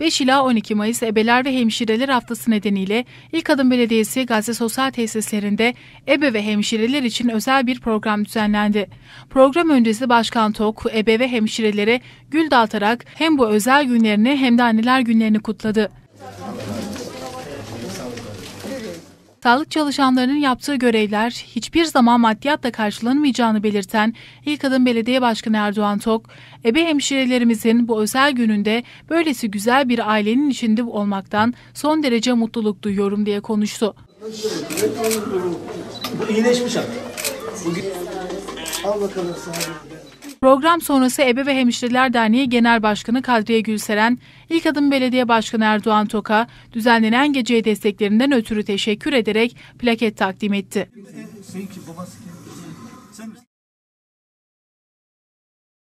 5 ila 12 Mayıs Ebeler ve Hemşireler Haftası nedeniyle İlk Adım Belediyesi Gazze Sosyal Tesislerinde ebe ve hemşireler için özel bir program düzenlendi. Program öncesi Başkan Tok, ebe ve hemşirelere gül dağıtarak hem bu özel günlerini hem de anneler günlerini kutladı. sağlık çalışanlarının yaptığı görevler hiçbir zaman maddiyatla karşılanamayacağını belirten İlk Adım Belediye Başkanı Erdoğan Tok, ebe hemşirelerimizin bu özel gününde böylesi güzel bir ailenin içinde olmaktan son derece mutluluk duyuyorum diye konuştu. Bu iyileşmiş artık. Bugün... Al bakalım sana. Program sonrası Ebe ve Hemşireler Derneği Genel Başkanı Kadriye Gülseren, İlk Adım Belediye Başkanı Erdoğan Toka düzenlenen geceye desteklerinden ötürü teşekkür ederek plaket takdim etti.